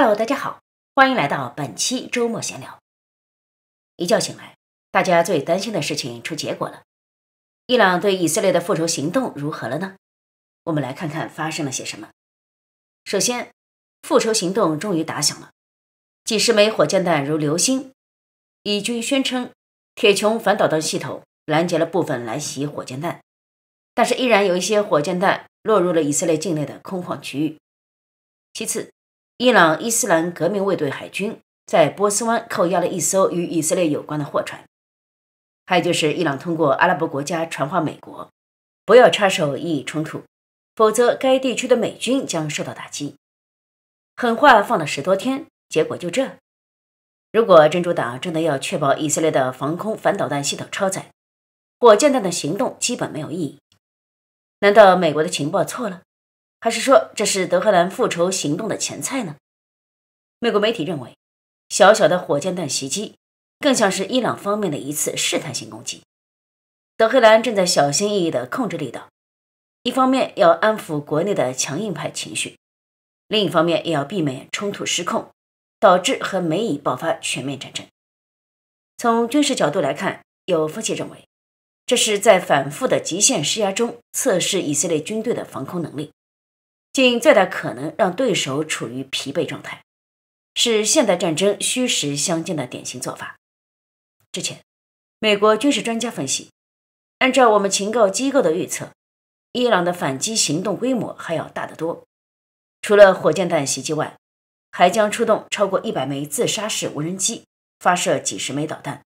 Hello，大家好，欢迎来到本期周末闲聊。一觉醒来，大家最担心的事情出结果了。伊朗对以色列的复仇行动如何了呢？我们来看看发生了些什么。首先，复仇行动终于打响了，几十枚火箭弹如流星。以军宣称，铁穹反导弹系统拦截了部分来袭火箭弹，但是依然有一些火箭弹落入了以色列境内的空旷区域。其次，伊朗伊斯兰革命卫队海军在波斯湾扣押了一艘与以色列有关的货船，还有就是伊朗通过阿拉伯国家传话美国，不要插手伊冲突，否则该地区的美军将受到打击。狠话放了十多天，结果就这。如果珍珠党真的要确保以色列的防空反导弹系统超载，火箭弹的行动基本没有意义。难道美国的情报错了？还是说这是德黑兰复仇行动的前菜呢？美国媒体认为，小小的火箭弹袭击更像是伊朗方面的一次试探性攻击。德黑兰正在小心翼翼的控制力道，一方面要安抚国内的强硬派情绪，另一方面也要避免冲突失控，导致和美以爆发全面战争。从军事角度来看，有分析认为，这是在反复的极限施压中测试以色列军队的防空能力。尽最大可能让对手处于疲惫状态，是现代战争虚实相间的典型做法。之前，美国军事专家分析，按照我们情报机构的预测，伊朗的反击行动规模还要大得多。除了火箭弹袭击外，还将出动超过一百枚自杀式无人机，发射几十枚导弹，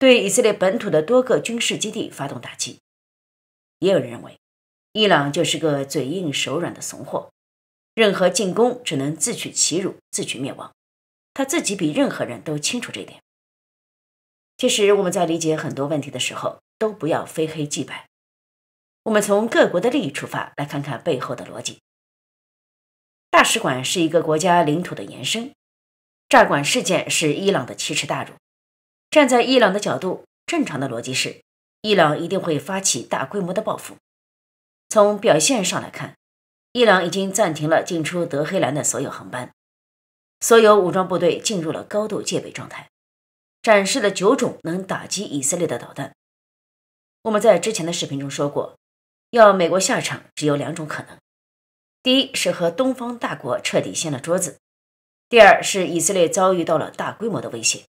对以色列本土的多个军事基地发动打击。也有人认为。伊朗就是个嘴硬手软的怂货，任何进攻只能自取其辱、自取灭亡。他自己比任何人都清楚这点。其实我们在理解很多问题的时候，都不要非黑即白。我们从各国的利益出发，来看看背后的逻辑。大使馆是一个国家领土的延伸，炸馆事件是伊朗的奇耻大辱。站在伊朗的角度，正常的逻辑是，伊朗一定会发起大规模的报复。从表现上来看，伊朗已经暂停了进出德黑兰的所有航班，所有武装部队进入了高度戒备状态，展示了九种能打击以色列的导弹。我们在之前的视频中说过，要美国下场只有两种可能：第一是和东方大国彻底掀了桌子；第二是以色列遭遇到了大规模的威胁。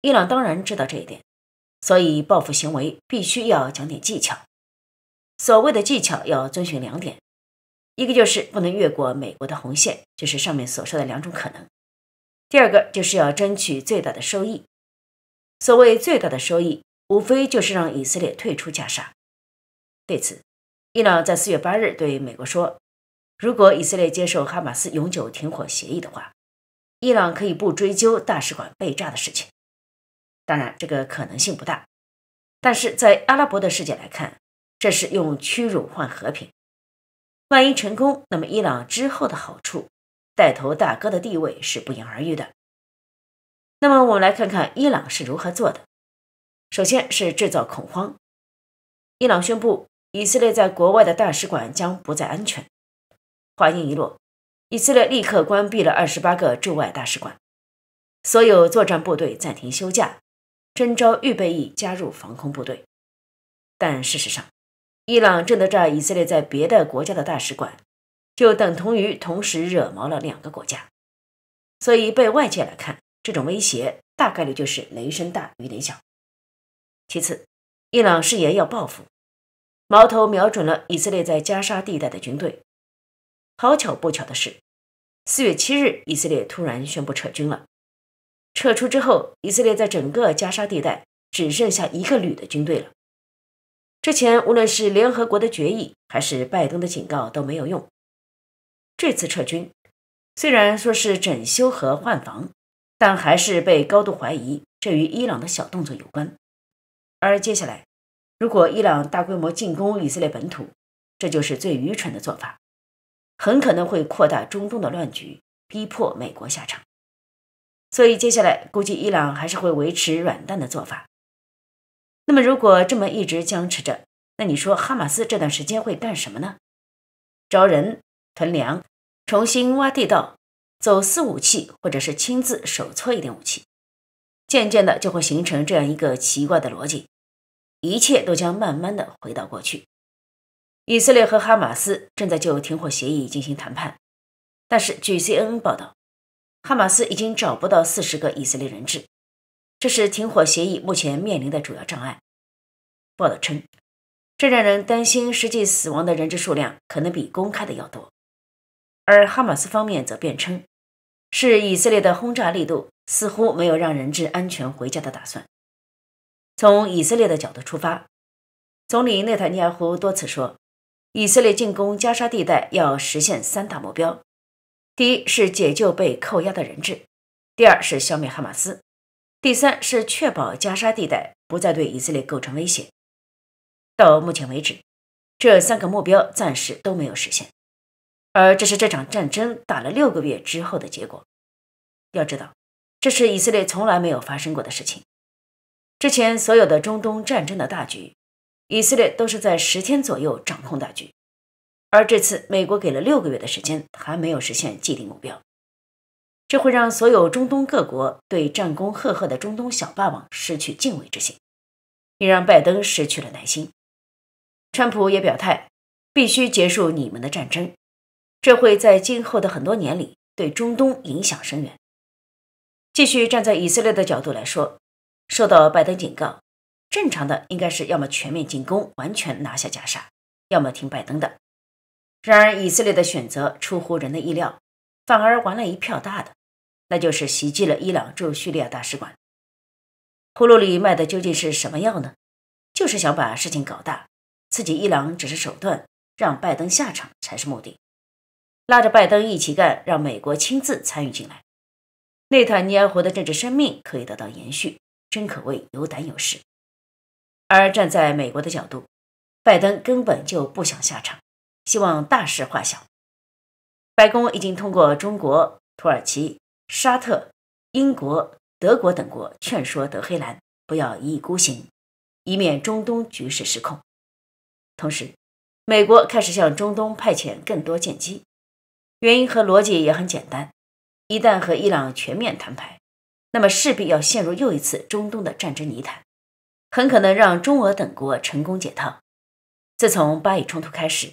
伊朗当然知道这一点，所以报复行为必须要讲点技巧。所谓的技巧要遵循两点，一个就是不能越过美国的红线，就是上面所说的两种可能；第二个就是要争取最大的收益。所谓最大的收益，无非就是让以色列退出加沙。对此，伊朗在四月八日对美国说：“如果以色列接受哈马斯永久停火协议的话，伊朗可以不追究大使馆被炸的事情。”当然，这个可能性不大，但是在阿拉伯的世界来看。这是用屈辱换和平。万一成功，那么伊朗之后的好处，带头大哥的地位是不言而喻的。那么我们来看看伊朗是如何做的。首先是制造恐慌，伊朗宣布以色列在国外的大使馆将不再安全。话音一落，以色列立刻关闭了二十八个驻外大使馆，所有作战部队暂停休假，征召预备役加入防空部队。但事实上，伊朗正在炸以色列在别的国家的大使馆，就等同于同时惹毛了两个国家，所以被外界来看，这种威胁大概率就是雷声大雨点小。其次，伊朗誓言要报复，矛头瞄准了以色列在加沙地带的军队。好巧不巧的是，四月七日，以色列突然宣布撤军了。撤出之后，以色列在整个加沙地带只剩下一个旅的军队了。之前无论是联合国的决议，还是拜登的警告都没有用。这次撤军虽然说是整修和换防，但还是被高度怀疑这与伊朗的小动作有关。而接下来，如果伊朗大规模进攻以色列本土，这就是最愚蠢的做法，很可能会扩大中东的乱局，逼迫美国下场。所以接下来估计伊朗还是会维持软蛋的做法。那么，如果这么一直僵持着，那你说哈马斯这段时间会干什么呢？招人、囤粮、重新挖地道、走私武器，或者是亲自手搓一点武器，渐渐的就会形成这样一个奇怪的逻辑，一切都将慢慢的回到过去。以色列和哈马斯正在就停火协议进行谈判，但是据 CNN 报道，哈马斯已经找不到四十个以色列人质，这是停火协议目前面临的主要障碍。报道称，这让人担心，实际死亡的人质数量可能比公开的要多。而哈马斯方面则辩称，是以色列的轰炸力度似乎没有让人质安全回家的打算。从以色列的角度出发，总理内塔尼亚胡多次说，以色列进攻加沙地带要实现三大目标：第一是解救被扣押的人质；第二是消灭哈马斯；第三是确保加沙地带不再对以色列构成威胁。到目前为止，这三个目标暂时都没有实现，而这是这场战争打了六个月之后的结果。要知道，这是以色列从来没有发生过的事情。之前所有的中东战争的大局，以色列都是在十天左右掌控大局，而这次美国给了六个月的时间，还没有实现既定目标，这会让所有中东各国对战功赫赫的中东小霸王失去敬畏之心，并让拜登失去了耐心。川普也表态，必须结束你们的战争，这会在今后的很多年里对中东影响深远。继续站在以色列的角度来说，受到拜登警告，正常的应该是要么全面进攻，完全拿下加沙，要么听拜登的。然而，以色列的选择出乎人的意料，反而玩了一票大的，那就是袭击了伊朗驻叙利亚大使馆。葫芦里卖的究竟是什么药呢？就是想把事情搞大。刺激伊朗只是手段，让拜登下场才是目的。拉着拜登一起干，让美国亲自参与进来，内塔尼亚胡的政治生命可以得到延续，真可谓有胆有识。而站在美国的角度，拜登根本就不想下场，希望大事化小。白宫已经通过中国、土耳其、沙特、英国、德国等国劝说德黑兰不要一意孤行，以免中东局势失控。同时，美国开始向中东派遣更多舰机，原因和逻辑也很简单：一旦和伊朗全面摊牌，那么势必要陷入又一次中东的战争泥潭，很可能让中俄等国成功解套。自从巴以冲突开始，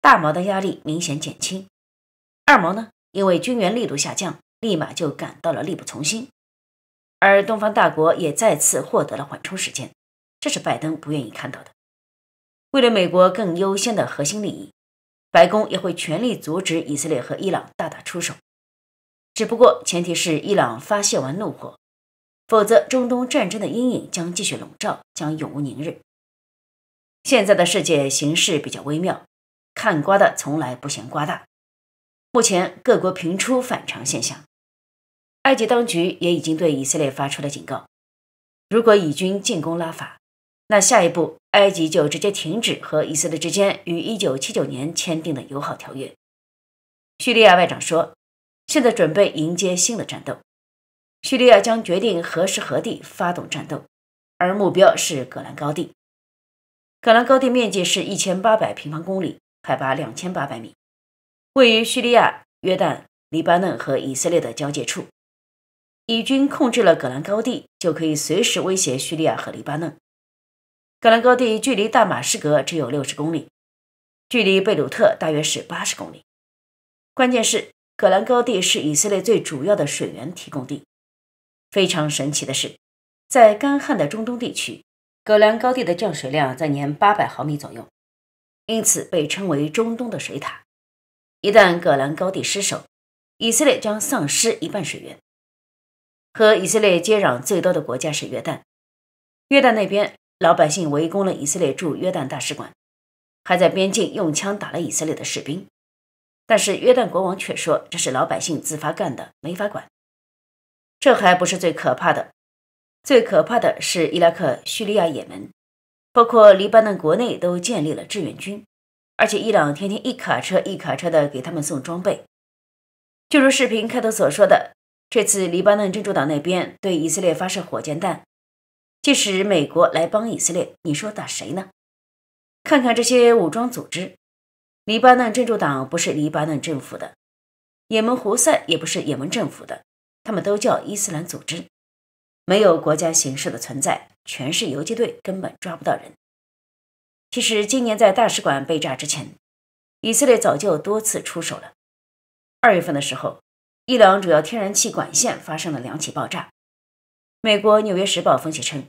大毛的压力明显减轻，二毛呢，因为军援力度下降，立马就感到了力不从心，而东方大国也再次获得了缓冲时间，这是拜登不愿意看到的。为了美国更优先的核心利益，白宫也会全力阻止以色列和伊朗大打出手。只不过前提是伊朗发泄完怒火，否则中东战争的阴影将继续笼罩，将永无宁日。现在的世界形势比较微妙，看瓜的从来不嫌瓜大。目前各国频出反常现象，埃及当局也已经对以色列发出了警告：如果以军进攻拉法，那下一步。埃及就直接停止和以色列之间于一九七九年签订的友好条约。叙利亚外长说：“现在准备迎接新的战斗。叙利亚将决定何时何地发动战斗，而目标是戈兰高地。戈兰高地面积是一千八百平方公里，海拔两千八百米，位于叙利亚、约旦、黎巴嫩和以色列的交界处。以军控制了戈兰高地，就可以随时威胁叙利亚和黎巴嫩。”戈兰高地距离大马士革只有六十公里，距离贝鲁特大约是八十公里。关键是，戈兰高地是以色列最主要的水源提供地。非常神奇的是，在干旱的中东地区，戈兰高地的降水量在年八百毫米左右，因此被称为中东的水塔。一旦戈兰高地失守，以色列将丧失一半水源。和以色列接壤最多的国家是约旦，约旦那边。老百姓围攻了以色列驻约旦大使馆，还在边境用枪打了以色列的士兵。但是约旦国王却说这是老百姓自发干的，没法管。这还不是最可怕的，最可怕的是伊拉克、叙利亚、也门，包括黎巴嫩国内都建立了志愿军，而且伊朗天天一卡车一卡车的给他们送装备。就如视频开头所说的，这次黎巴嫩真主党那边对以色列发射火箭弹。即使美国来帮以色列，你说打谁呢？看看这些武装组织，黎巴嫩真主党不是黎巴嫩政府的，也门胡塞也不是也门政府的，他们都叫伊斯兰组织，没有国家形式的存在，全是游击队，根本抓不到人。其实今年在大使馆被炸之前，以色列早就多次出手了。二月份的时候，伊朗主要天然气管线发生了两起爆炸。美国《纽约时报》分析称，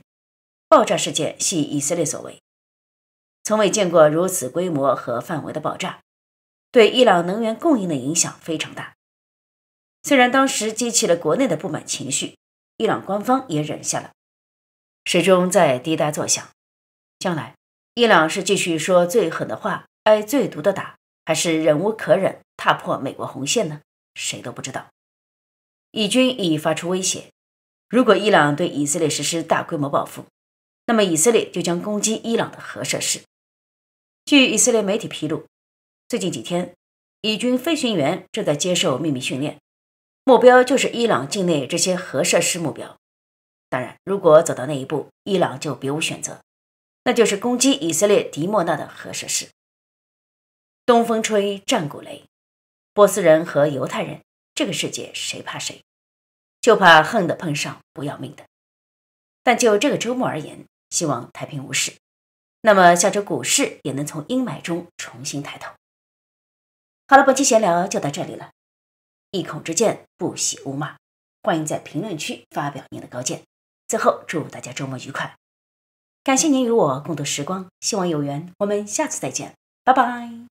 爆炸事件系以色列所为，从未见过如此规模和范围的爆炸，对伊朗能源供应的影响非常大。虽然当时激起了国内的不满情绪，伊朗官方也忍下了，始终在滴答作响。将来，伊朗是继续说最狠的话，挨最毒的打，还是忍无可忍，踏破美国红线呢？谁都不知道。以军已发出威胁。如果伊朗对以色列实施大规模报复，那么以色列就将攻击伊朗的核设施。据以色列媒体披露，最近几天，以军飞行员正在接受秘密训练，目标就是伊朗境内这些核设施目标。当然，如果走到那一步，伊朗就别无选择，那就是攻击以色列迪莫纳的核设施。东风吹，战鼓擂，波斯人和犹太人，这个世界谁怕谁？就怕恨的碰上不要命的，但就这个周末而言，希望太平无事。那么下周股市也能从阴霾中重新抬头。好了，本期闲聊就到这里了，一孔之见，不喜勿骂，欢迎在评论区发表您的高见。最后祝大家周末愉快，感谢您与我共度时光，希望有缘，我们下次再见，拜拜。